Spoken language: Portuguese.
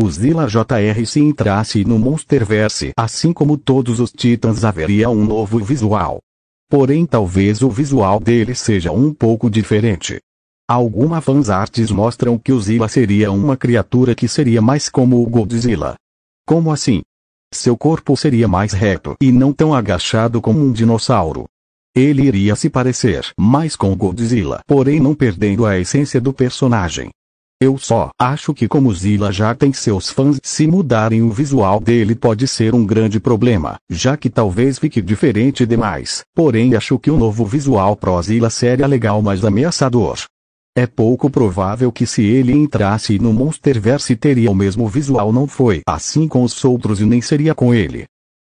O Zilla JR se entrasse no Monsterverse assim como todos os Titans, haveria um novo visual. Porém talvez o visual dele seja um pouco diferente. Algumas fãs artes mostram que o Zilla seria uma criatura que seria mais como o Godzilla. Como assim? Seu corpo seria mais reto e não tão agachado como um dinossauro. Ele iria se parecer mais com o Godzilla, porém não perdendo a essência do personagem. Eu só acho que como Zilla já tem seus fãs, se mudarem o visual dele pode ser um grande problema, já que talvez fique diferente demais. Porém acho que o novo visual pro Zilla seria legal mas ameaçador. É pouco provável que se ele entrasse no Monsterverse teria o mesmo visual não foi assim com os outros e nem seria com ele.